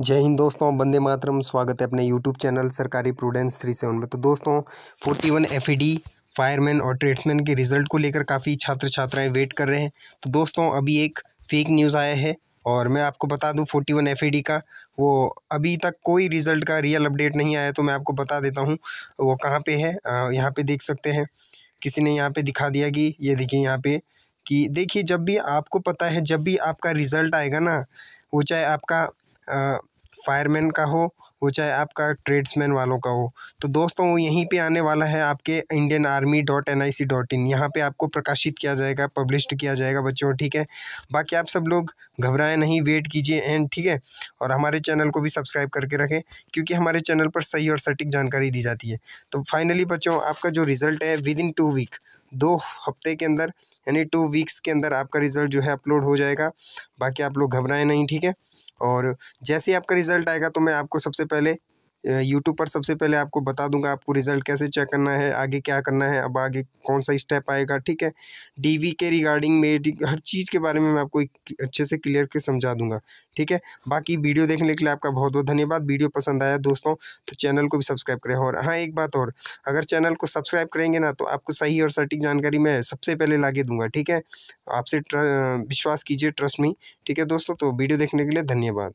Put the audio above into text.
जय हिंद दोस्तों बंदे मातरम स्वागत है अपने यूट्यूब चैनल सरकारी प्रूडेंस थ्री सेवन में तो दोस्तों फोर्टी वन एफ फायरमैन और ट्रेड्समैन के रिजल्ट को लेकर काफ़ी छात्र छात्राएं वेट कर रहे हैं तो दोस्तों अभी एक फेक न्यूज़ आया है और मैं आपको बता दूं फोर्टी वन एफ का वो अभी तक कोई रिज़ल्ट का रियल अपडेट नहीं आया तो मैं आपको बता देता हूँ वो कहाँ पर है यहाँ पर देख सकते हैं किसी ने यहाँ पर दिखा दिया कि ये देखिए यहाँ पर कि देखिए जब भी आपको पता है जब भी आपका रिज़ल्ट आएगा ना वो चाहे आपका फायरमैन का हो वो चाहे आपका ट्रेड्समैन वालों का हो तो दोस्तों वो यहीं पे आने वाला है आपके Indian army dot N I C dot in यहाँ पर आपको प्रकाशित किया जाएगा पब्लिश्ड किया जाएगा बच्चों ठीक है बाकी आप सब लोग घबराएं नहीं वेट कीजिए एंड ठीक है और हमारे चैनल को भी सब्सक्राइब करके रखें क्योंकि हमारे चैनल पर सही और सटीक जानकारी दी जाती है तो फाइनली बच्चों आपका जो रिज़ल्ट है विद इन टू वीक दो हफ्ते के अंदर यानी टू वीक्स के अंदर आपका रिज़ल्ट जो है अपलोड हो जाएगा बाकी आप लोग घबराएं नहीं ठीक है और जैसे ही आपका रिज़ल्ट आएगा तो मैं आपको सबसे पहले यूट्यूब पर सबसे पहले आपको बता दूंगा आपको रिज़ल्ट कैसे चेक करना है आगे क्या करना है अब आगे कौन सा स्टेप आएगा ठीक है डीवी के रिगार्डिंग मेरी हर चीज़ के बारे में मैं आपको अच्छे से क्लियर के समझा दूंगा ठीक है बाकी वीडियो देखने के लिए आपका बहुत बहुत धन्यवाद वीडियो पसंद आया दोस्तों तो चैनल को भी सब्सक्राइब करें और हाँ एक बात और अगर चैनल को सब्सक्राइब करेंगे ना तो आपको सही और सटीक जानकारी मैं सबसे पहले ला दूंगा ठीक है आपसे विश्वास कीजिए ट्रस्ट में ठीक है दोस्तों तो वीडियो देखने के लिए धन्यवाद